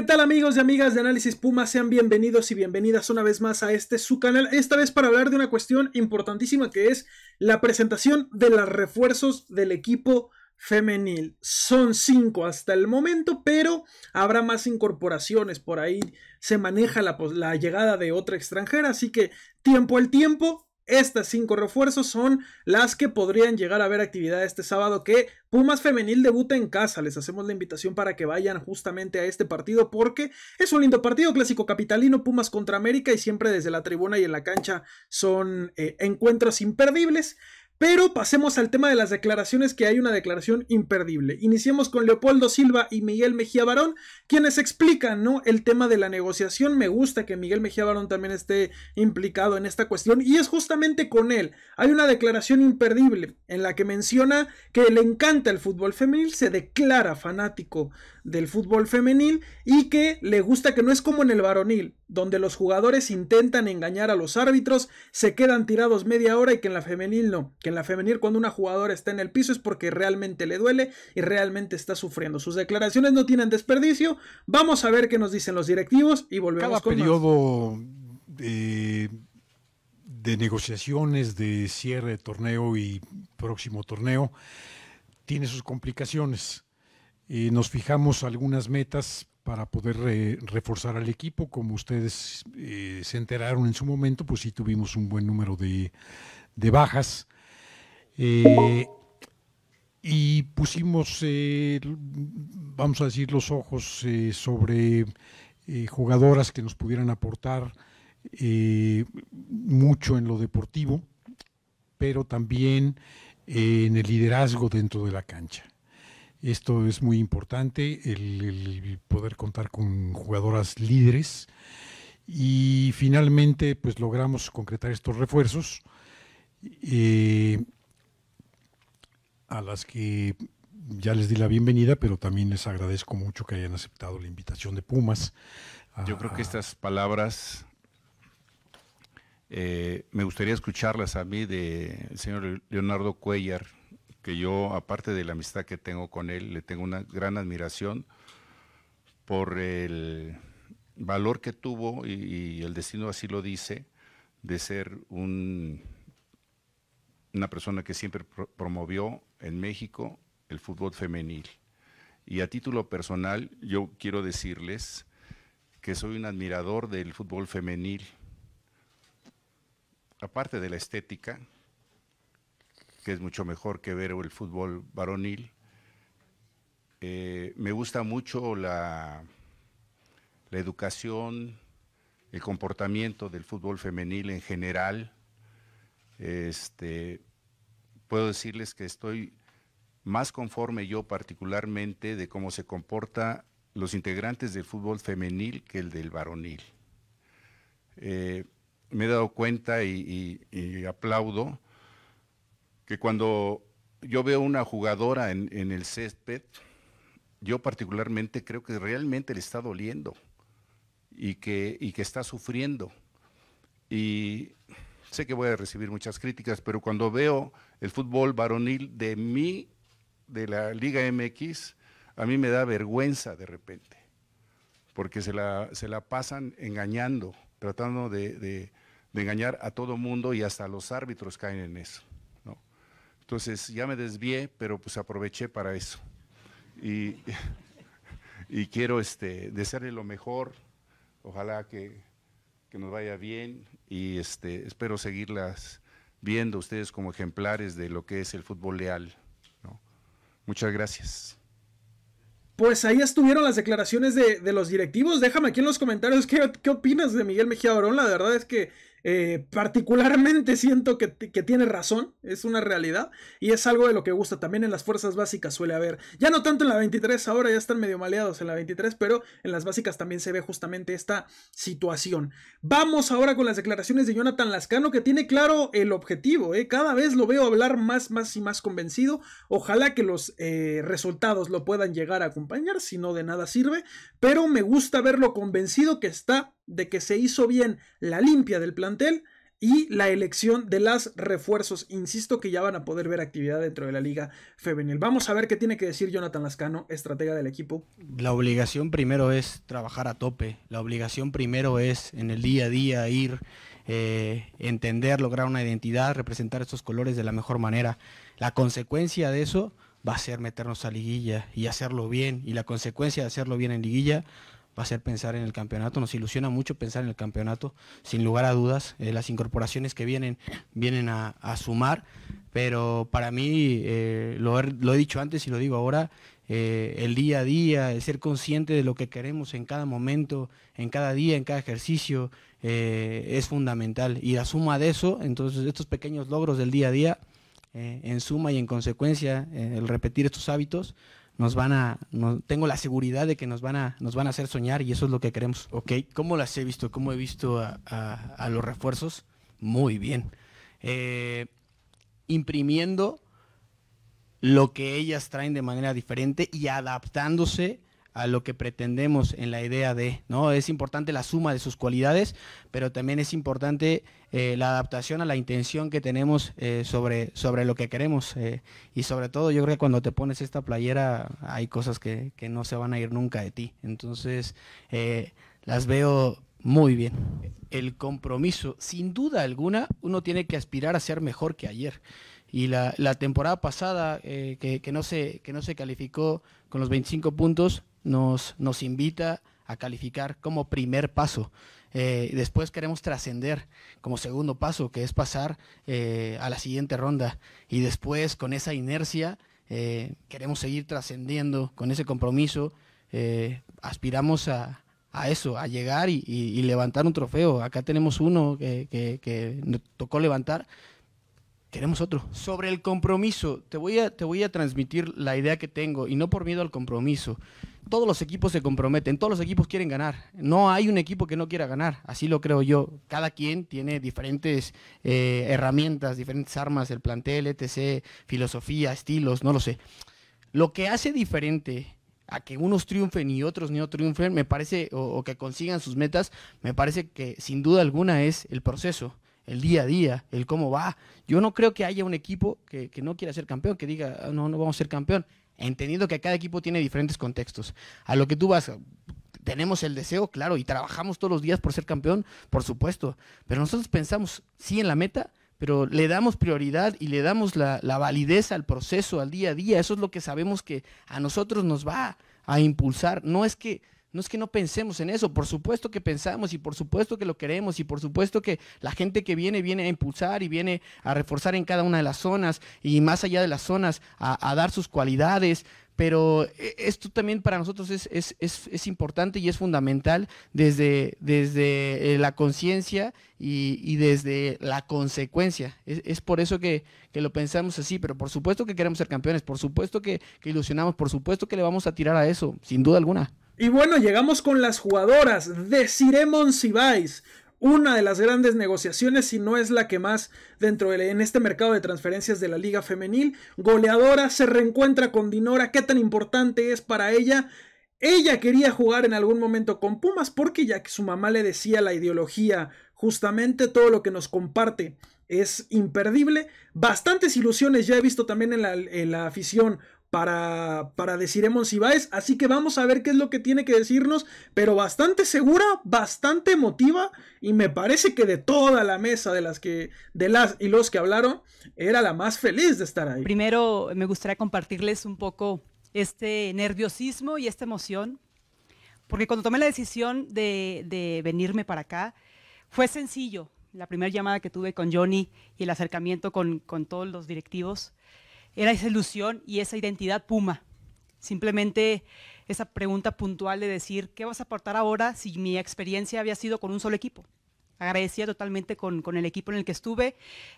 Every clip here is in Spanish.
¿qué tal amigos y amigas de Análisis Puma? Sean bienvenidos y bienvenidas una vez más a este su canal, esta vez para hablar de una cuestión importantísima que es la presentación de los refuerzos del equipo femenil. Son cinco hasta el momento, pero habrá más incorporaciones. Por ahí se maneja la, la llegada de otra extranjera, así que tiempo al tiempo, estas cinco refuerzos son las que podrían llegar a ver actividad este sábado que Pumas Femenil debuta en casa. Les hacemos la invitación para que vayan justamente a este partido porque es un lindo partido clásico capitalino Pumas contra América y siempre desde la tribuna y en la cancha son eh, encuentros imperdibles. Pero pasemos al tema de las declaraciones, que hay una declaración imperdible. Iniciemos con Leopoldo Silva y Miguel Mejía Barón, quienes explican, ¿no? El tema de la negociación. Me gusta que Miguel Mejía Barón también esté implicado en esta cuestión. Y es justamente con él. Hay una declaración imperdible en la que menciona que le encanta el fútbol femenil, se declara fanático del fútbol femenil y que le gusta que no es como en el varonil, donde los jugadores intentan engañar a los árbitros, se quedan tirados media hora y que en la femenil no en la femenil cuando una jugadora está en el piso es porque realmente le duele y realmente está sufriendo. Sus declaraciones no tienen desperdicio. Vamos a ver qué nos dicen los directivos y volvemos Cada periodo De, negociaciones de cierre de torneo y próximo torneo tiene sus complicaciones. Eh, nos fijamos algunas metas para poder reforzar al equipo. Como ustedes eh, se enteraron en su momento, pues sí tuvimos un buen número de, de bajas. Eh, y pusimos, eh, vamos a decir, los ojos eh, sobre jugadoras que nos pudieran aportar mucho en lo deportivo, pero también en el liderazgo dentro de la cancha. Esto es muy importante, el, poder contar con jugadoras líderes. Y finalmente, pues logramos concretar estos refuerzos a las que ya les di la bienvenida, pero también les agradezco mucho que hayan aceptado la invitación de Pumas. Yo creo que estas palabras eh, me gustaría escucharlas a mí del de señor Leonardo Cuellar, que yo, aparte de la amistad que tengo con él, le tengo una gran admiración por el valor que tuvo, y, el destino así lo dice, de ser un, una persona que siempre promovió en México el fútbol femenil. Y a título personal, yo quiero decirles que soy un admirador del fútbol femenil, aparte de la estética, que es mucho mejor que ver el fútbol varonil. Eh, me gusta mucho la, la educación, el comportamiento del fútbol femenil en general. Este, puedo decirles que estoy más conforme yo particularmente de cómo se comporta los integrantes del fútbol femenil que el del varonil. Eh, me he dado cuenta y, aplaudo que cuando yo veo una jugadora en, el césped, yo particularmente creo que realmente le está doliendo y que, y que está sufriendo. Y Sé que voy a recibir muchas críticas, pero cuando veo el fútbol varonil de mí, de la Liga MX, a mí me da vergüenza de repente, porque se la, pasan engañando, tratando de, engañar a todo mundo y hasta los árbitros caen en eso. Entonces ya me desvié, pero pues aproveché para eso. Y, quiero este, desearle lo mejor, ojalá que que nos vaya bien y este, espero seguirlas viendo ustedes como ejemplares de lo que es el fútbol leal. Muchas gracias. Pues ahí estuvieron las declaraciones de, los directivos. Déjame aquí en los comentarios qué, qué, opinas de Miguel Mejía Barón. La verdad es que eh, particularmente siento que, tiene razón, es una realidad y es algo de lo que gusta. También en las fuerzas básicas suele haber, ya no tanto en la 23, ahora ya están medio maleados en la 23, pero en las básicas también se ve justamente esta situación. Vamos ahora con las declaraciones de Jonathan Lascano, que tiene claro el objetivo, eh, cada vez lo veo hablar más, más y más convencido. Ojalá que los eh, resultados lo puedan llegar a acompañar, si no de nada sirve, pero me gusta verlo convencido que está de que se hizo bien la limpia del plantel y la elección de las refuerzos. Insisto que ya van a poder ver actividad dentro de la liga femenil. Vamos a ver qué tiene que decir Jonathan Lascano, estratega del equipo. La obligación primero es trabajar a tope, la obligación primero es en el día a día ir, eh, entender, lograr una identidad, representar estos colores de la mejor manera. La consecuencia de eso va a ser meternos a liguilla y hacerlo bien. Y la consecuencia de hacerlo bien en liguilla va a ser pensar en el campeonato, nos ilusiona mucho pensar en el campeonato, sin lugar a dudas, eh, las incorporaciones que vienen, vienen a, sumar, pero para mí, eh, lo, he, dicho antes y lo digo ahora, eh, el día a día, el ser consciente de lo que queremos en cada momento, en cada día, en cada ejercicio, es fundamental. Y la suma de eso, entonces estos pequeños logros del día a día, en suma y en consecuencia, el repetir estos hábitos, nos van a, tengo la seguridad de que nos van a, nos van a hacer soñar y eso es lo que queremos. Ok, ¿cómo las he visto? ¿Cómo he visto a, los refuerzos? Muy bien. Eh, imprimiendo lo que ellas traen de manera diferente y adaptándose a lo que pretendemos en la idea de, ¿no? Es importante la suma de sus cualidades, pero también es importante eh, la adaptación a la intención que tenemos eh, sobre, sobre lo que queremos. Eh, y sobre todo, yo creo que cuando te pones esta playera hay cosas que, no se van a ir nunca de ti. Entonces, las veo muy bien. El compromiso, sin duda alguna, uno tiene que aspirar a ser mejor que ayer y la, la, temporada pasada que, que, no se, que no se calificó con los 25 puntos, nos, invita a calificar como primer paso. Eh, después queremos trascender como segundo paso, que es pasar eh, a la siguiente ronda. Y después, con esa inercia, eh, queremos seguir trascendiendo, con ese compromiso, aspiramos a, eso, a llegar y, levantar un trofeo. Acá tenemos uno que, nos tocó levantar, Queremos otro. Sobre el compromiso, te voy, a, te voy a transmitir la idea que tengo y no por miedo al compromiso. Todos los equipos se comprometen, todos los equipos quieren ganar. No hay un equipo que no quiera ganar, así lo creo yo. Cada quien tiene diferentes eh, herramientas, diferentes armas, el plantel, etc., filosofía, estilos, no lo sé. Lo que hace diferente a que unos triunfen y otros no triunfen, me parece, o que consigan sus metas, me parece que sin duda alguna es el proceso el día a día, el cómo va. Yo no creo que haya un equipo que, no quiera ser campeón, que diga, ah, no, no vamos a ser campeón, entendiendo que cada equipo tiene diferentes contextos. A lo que tú vas, tenemos el deseo, claro, y trabajamos todos los días por ser campeón, por supuesto, pero nosotros pensamos, sí, en la meta, pero le damos prioridad y le damos la, la, validez al proceso, al día a día. Eso es lo que sabemos que a nosotros nos va a impulsar. No es que no es que no pensemos en eso, por supuesto que pensamos y por supuesto que lo queremos y por supuesto que la gente que viene viene a impulsar y viene a reforzar en cada una de las zonas y más allá de las zonas a, dar sus cualidades, pero e, esto también para nosotros es, importante y es fundamental desde, desde eh, la conciencia y, desde la consecuencia. Es, por eso que, lo pensamos así, pero por supuesto que queremos ser campeones, por supuesto que ilusionamos, por supuesto que le vamos a tirar a eso, sin duda alguna. Y bueno, llegamos con las jugadoras. si vais una de las grandes negociaciones, si no es la que más dentro de, en este mercado de transferencias de la Liga Femenil. Goleadora, se reencuentra con Dinora. ¿Qué tan importante es para ella? Ella quería jugar en algún momento con Pumas porque ya que su mamá le decía la ideología, justamente todo lo que nos comparte es imperdible. Bastantes ilusiones ya he visto también en la, en la afición para, para decir emociones, Así que vamos a ver qué es lo que tiene que decirnos, pero bastante segura, bastante emotiva. Y me parece que de toda la mesa de las que, de las y los que hablaron, era la más feliz de estar ahí. Primero me gustaría compartirles un poco este nerviosismo y esta emoción. Porque cuando tomé la decisión de, venirme para acá, fue sencillo. La primera llamada que tuve con Johnny y el acercamiento con todos los directivos, era esa ilusión y esa identidad Puma. Simplemente esa pregunta puntual de decir, ¿qué vas a aportar ahora si mi experiencia había sido con un solo equipo? Agradecía totalmente con, el equipo en el que estuve,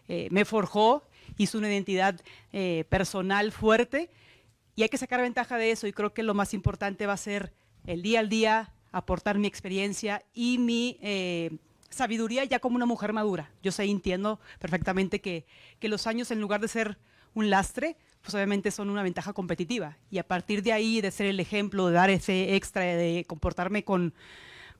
eh, me forjó, hizo una identidad eh, personal fuerte y hay que sacar ventaja de eso y creo que lo más importante va a ser el día al día, aportar mi experiencia y mi... Eh, sabiduría ya como una mujer madura. Yo sé, entiendo perfectamente que los años, en lugar de ser un lastre, pues obviamente son una ventaja competitiva. Y a partir de ahí, de ser el ejemplo, de dar ese extra, de comportarme con,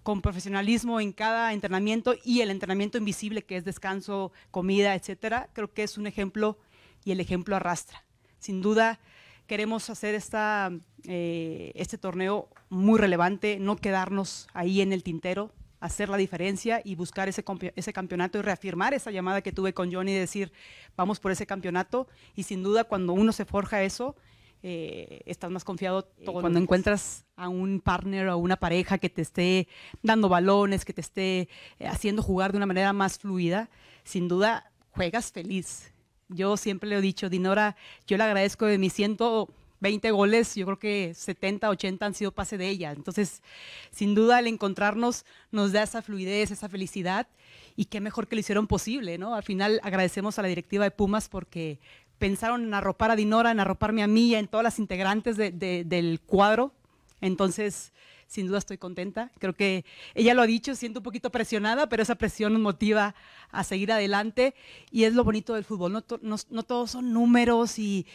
con profesionalismo en cada entrenamiento y el entrenamiento invisible que es descanso, comida, etcétera, creo que es un ejemplo y el ejemplo arrastra. Sin duda queremos hacer esta, eh, este torneo muy relevante, no quedarnos ahí en el tintero, hacer la diferencia y buscar ese, ese campeonato y reafirmar esa llamada que tuve con Johnny y decir, vamos por ese campeonato. Y sin duda, cuando uno se forja eso, eh, estás más confiado todo cuando encuentras a un partner o una pareja que te esté dando balones, que te esté eh, haciendo jugar de una manera más fluida, sin duda juegas feliz. Yo siempre le he dicho, Dinora, yo le agradezco de mi siento... 20 goles, yo creo que 70, 80 han sido pase de ella. Entonces, sin duda, al encontrarnos nos da esa fluidez, esa felicidad y qué mejor que lo hicieron posible, ¿no? Al final agradecemos a la directiva de Pumas porque pensaron en arropar a Dinora, en arroparme a mí, en todas las integrantes del cuadro. Entonces, sin duda estoy contenta. Creo que ella lo ha dicho, siento un poquito presionada, pero esa presión nos motiva a seguir adelante y es lo bonito del fútbol. No, todos son números y,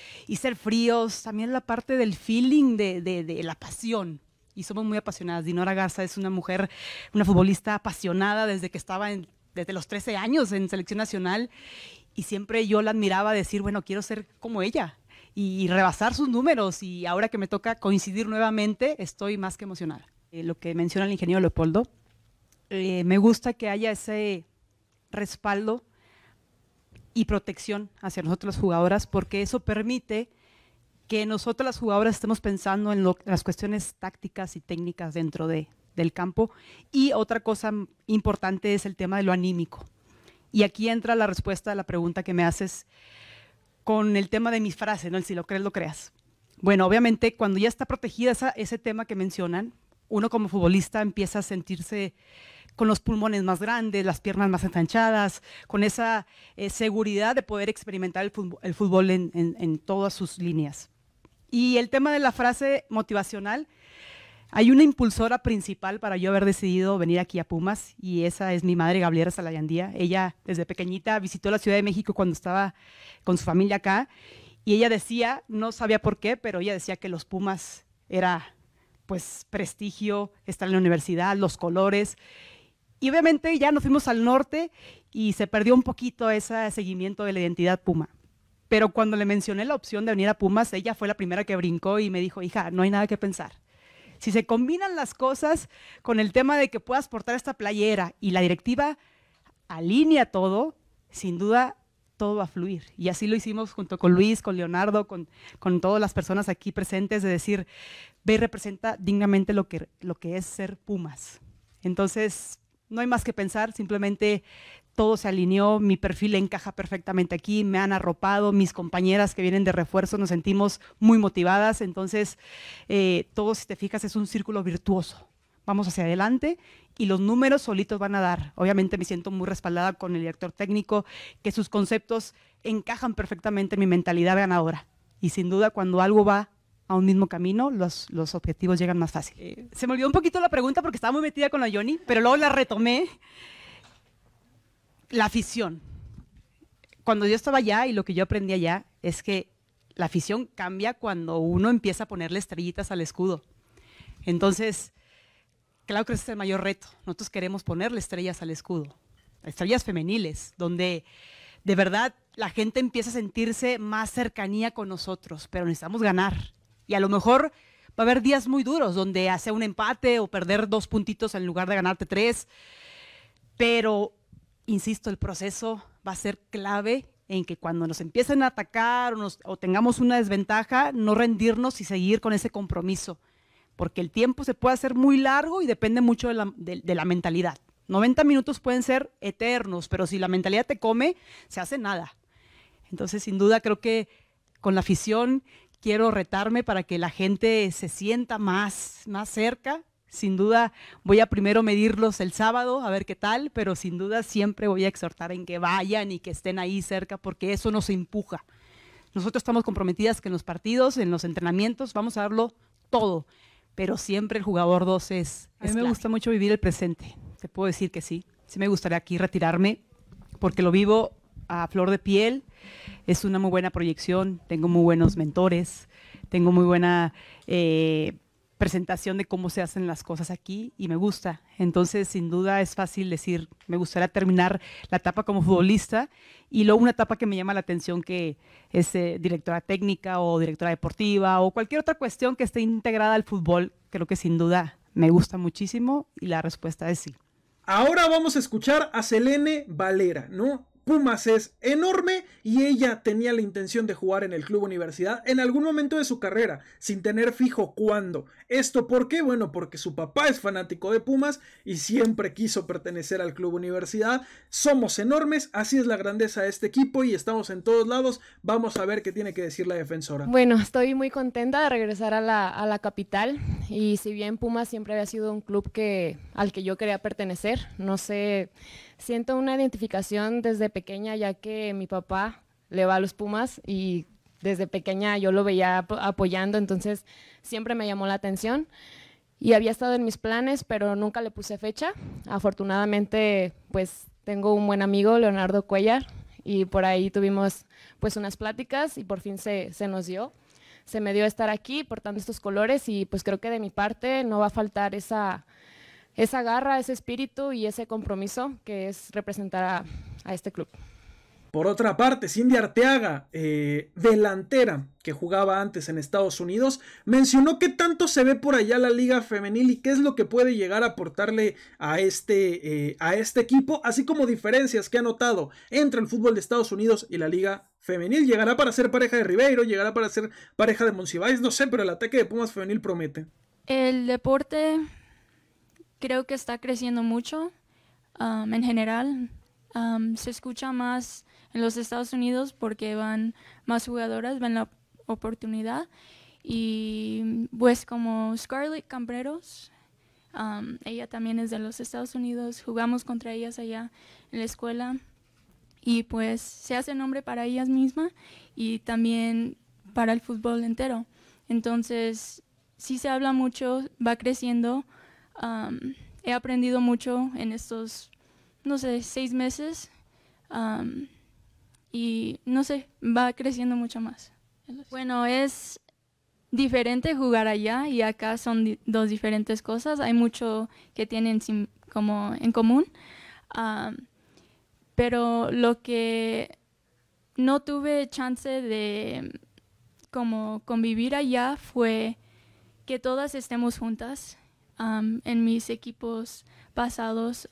ser fríos, también la parte del feeling, de, la pasión. Y somos muy apasionadas. Dinora Garza es una mujer, una futbolista apasionada desde que estaba desde los 13 años en selección nacional y siempre yo la admiraba decir, bueno, quiero ser como ella y rebasar sus números. Y ahora que me toca coincidir nuevamente, estoy más que emocionada. Eh, lo que menciona el ingeniero Leopoldo, eh, me gusta que haya ese respaldo y protección hacia nosotros las jugadoras, porque eso permite que nosotras las jugadoras estemos pensando en las cuestiones tácticas y técnicas dentro de, del campo. Y otra cosa importante es el tema de lo anímico. Y aquí entra la respuesta a la pregunta que me haces con el tema de mis frases, ¿no? El si lo crees, lo creas. Bueno, obviamente cuando ya está protegida esa, ese tema que mencionan, uno como futbolista empieza a sentirse con los pulmones más grandes, las piernas más ensanchadas, con esa eh, seguridad de poder experimentar el fútbol, en, en, todas sus líneas. Y el tema de la frase motivacional hay una impulsora principal para yo haber decidido venir aquí a Pumas y esa es mi madre Gabriela Salayandía. Ella desde pequeñita visitó la Ciudad de México cuando estaba con su familia acá y ella decía, no sabía por qué, pero ella decía que los Pumas era pues prestigio, estar en la universidad, los colores. Y obviamente ya nos fuimos al norte y se perdió un poquito ese seguimiento de la identidad Puma. Pero cuando le mencioné la opción de venir a Pumas, ella fue la primera que brincó y me dijo, hija, no hay nada que pensar. Si se combinan las cosas con el tema de que puedas portar esta playera y la directiva alinea todo, sin duda todo va a fluir. Y así lo hicimos junto con Luis, con Leonardo, con, todas las personas aquí presentes, de decir, ve representa dignamente lo que, lo que es ser Pumas. Entonces, no hay más que pensar, simplemente todo se alineó, mi perfil encaja perfectamente aquí, me han arropado, mis compañeras que vienen de refuerzo nos sentimos muy motivadas, entonces eh, todo, si te fijas, es un círculo virtuoso. Vamos hacia adelante y los números solitos van a dar. Obviamente me siento muy respaldada con el director técnico, que sus conceptos encajan perfectamente en mi mentalidad ganadora. Y sin duda, cuando algo va a un mismo camino, los, objetivos llegan más fácil. Eh, se me olvidó un poquito la pregunta porque estaba muy metida con la Yoni, pero luego la retomé. La afición. Cuando yo estaba allá y lo que yo aprendí allá es que la afición cambia cuando uno empieza a ponerle estrellitas al escudo. Entonces, claro que ese es el mayor reto. Nosotros queremos ponerle estrellas al escudo, estrellas femeniles, donde de verdad la gente empieza a sentirse más cercanía con nosotros, pero necesitamos ganar. Y a lo mejor va a haber días muy duros donde hace un empate o perder dos puntitos en lugar de ganarte tres. Pero, insisto, el proceso va a ser clave en que cuando nos empiecen a atacar o, tengamos una desventaja, no rendirnos y seguir con ese compromiso. Porque el tiempo se puede hacer muy largo y depende mucho de la, de la mentalidad. 90 minutos pueden ser eternos, pero si la mentalidad te come, se hace nada. Entonces, sin duda, creo que con la afición quiero retarme para que la gente se sienta más, más cerca. Sin duda voy a primero medirlos el sábado, a ver qué tal, pero sin duda siempre voy a exhortar en que vayan y que estén ahí cerca, porque eso nos empuja. Nosotros estamos comprometidas que en los partidos, en los entrenamientos, vamos a darlo todo, pero siempre el jugador 2 es... A mí me gusta mucho vivir el presente, te puedo decir que sí. Sí me gustaría aquí retirarme, porque lo vivo a flor de piel, es una muy buena proyección, tengo muy buenos mentores, tengo muy buena eh, presentación de cómo se hacen las cosas aquí y me gusta. Entonces, sin duda es fácil decir, me gustaría terminar la etapa como futbolista y luego una etapa que me llama la atención que es eh, directora técnica o directora deportiva o cualquier otra cuestión que esté integrada al fútbol, creo que sin duda me gusta muchísimo y la respuesta es sí. Ahora vamos a escuchar a Selene Valera, ¿no? Pumas es enorme y ella tenía la intención de jugar en el club universidad en algún momento de su carrera, sin tener fijo cuándo. ¿Esto por qué? Bueno, porque su papá es fanático de Pumas y siempre quiso pertenecer al club universidad. Somos enormes, así es la grandeza de este equipo y estamos en todos lados. Vamos a ver qué tiene que decir la defensora. Bueno, estoy muy contenta de regresar a la, capital y si bien Pumas siempre había sido un club que, al que yo quería pertenecer, no sé Siento una identificación desde pequeña, ya que mi papá le va a los Pumas y desde pequeña yo lo veía apoyando, entonces siempre me llamó la atención y había estado en mis planes, pero nunca le puse fecha. Afortunadamente, pues tengo un buen amigo, Leonardo Cuellar, y por ahí tuvimos pues unas pláticas y por fin se, se nos dio. Se me dio estar aquí portando estos colores y pues creo que de mi parte no va a faltar esa esa garra, ese espíritu y ese compromiso que es representar a, este club. Por otra parte, Cindy Arteaga, eh, delantera que jugaba antes en Estados Unidos, mencionó qué tanto se ve por allá la liga femenil y qué es lo que puede llegar a aportarle a este, eh, a este equipo, así como diferencias que ha notado entre el fútbol de Estados Unidos y la liga femenil. Llegará para ser pareja de Ribeiro, llegará para ser pareja de Monsiváis, no sé, pero el ataque de Pumas femenil promete. El deporte creo que está creciendo mucho um, en general. Um, se escucha más en los Estados Unidos porque van más jugadoras, ven la oportunidad. Y pues como Scarlett Cambreros, um, ella también es de los Estados Unidos, jugamos contra ellas allá en la escuela y pues se hace nombre para ellas mismas y también para el fútbol entero. Entonces, sí se habla mucho, va creciendo he aprendido mucho en estos, no sé, seis meses. y no sé, va creciendo mucho más. Bueno, es diferente jugar allá y acá son dos diferentes cosas. Hay mucho que tienen como en común. pero lo que no tuve chance de como convivir allá fue que todas estemos juntas en mis equipos pasados,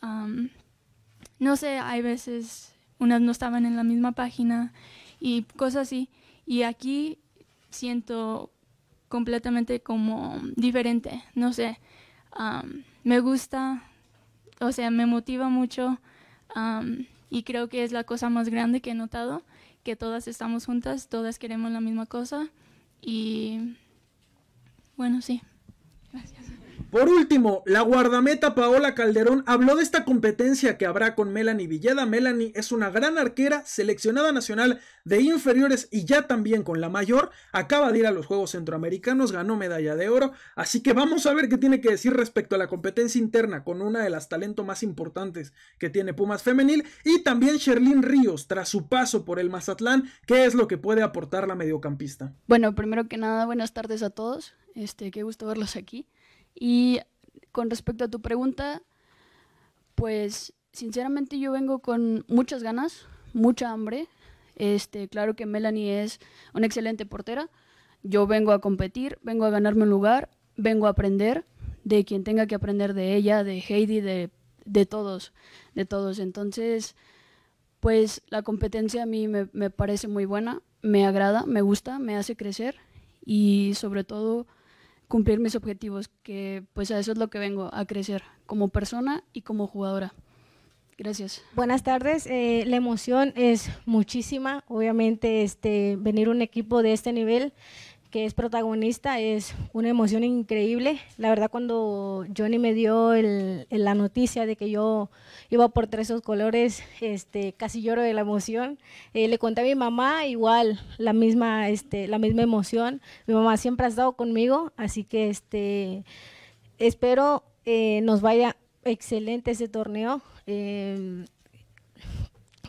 no sé, hay veces unas no estaban en la misma página y cosas así. Y aquí siento completamente como diferente, no sé. me gusta, o sea, me motiva mucho y creo que es la cosa más grande que he notado, que todas estamos juntas, todas queremos la misma cosa y bueno, sí. Gracias. Por último, la guardameta Paola Calderón habló de esta competencia que habrá con Melanie Villeda. Melanie es una gran arquera, seleccionada nacional de inferiores y ya también con la mayor. Acaba de ir a los Juegos Centroamericanos, ganó medalla de oro. Así que vamos a ver qué tiene que decir respecto a la competencia interna con una de las talentos más importantes que tiene Pumas Femenil. Y también Sherlyn Ríos, tras su paso por el Mazatlán, qué es lo que puede aportar la mediocampista. Bueno, primero que nada, buenas tardes a todos. Este, qué gusto verlos aquí. Y con respecto a tu pregunta, pues sinceramente yo vengo con muchas ganas, mucha hambre. Este, claro que Melanie es una excelente portera. Yo vengo a competir, vengo a ganarme un lugar, vengo a aprender de quien tenga que aprender de ella, de Heidi, de, todos, de todos. Entonces, pues la competencia a mí me, me parece muy buena, me agrada, me gusta, me hace crecer y sobre todo cumplir mis objetivos, que pues a eso es lo que vengo, a crecer como persona y como jugadora. Gracias. Buenas tardes. Eh, la emoción es muchísima, obviamente, este, venir un equipo de este nivel que es protagonista, es una emoción increíble. La verdad, cuando Johnny me dio la noticia de que yo iba por tres esos colores, este, casi lloro de la emoción. Eh, le conté a mi mamá igual la misma, este, la misma emoción. Mi mamá siempre ha estado conmigo, así que este, espero eh, nos vaya excelente ese torneo. Eh,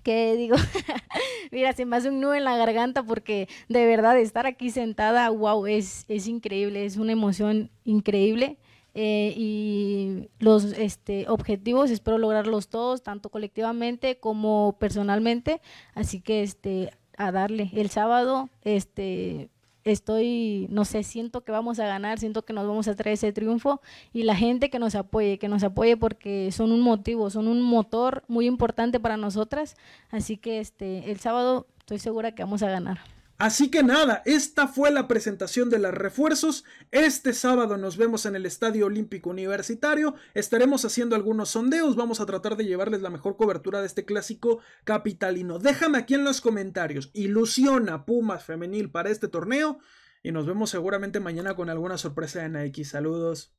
que digo, mira, se me hace un nudo en la garganta porque de verdad estar aquí sentada, wow, es, es increíble, es una emoción increíble. Eh, y los este, objetivos, espero lograrlos todos, tanto colectivamente como personalmente. Así que este, a darle. El sábado, este, estoy, no sé, siento que vamos a ganar, siento que nos vamos a traer ese triunfo y la gente que nos apoye, que nos apoye porque son un motivo, son un motor muy importante para nosotras. Así que este, el sábado estoy segura que vamos a ganar. Así que nada, esta fue la presentación de los refuerzos. Este sábado nos vemos en el Estadio Olímpico Universitario. Estaremos haciendo algunos sondeos. Vamos a tratar de llevarles la mejor cobertura de este clásico capitalino. Déjame aquí en los comentarios. Ilusiona Pumas femenil para este torneo. Y nos vemos seguramente mañana con alguna sorpresa en X. Saludos.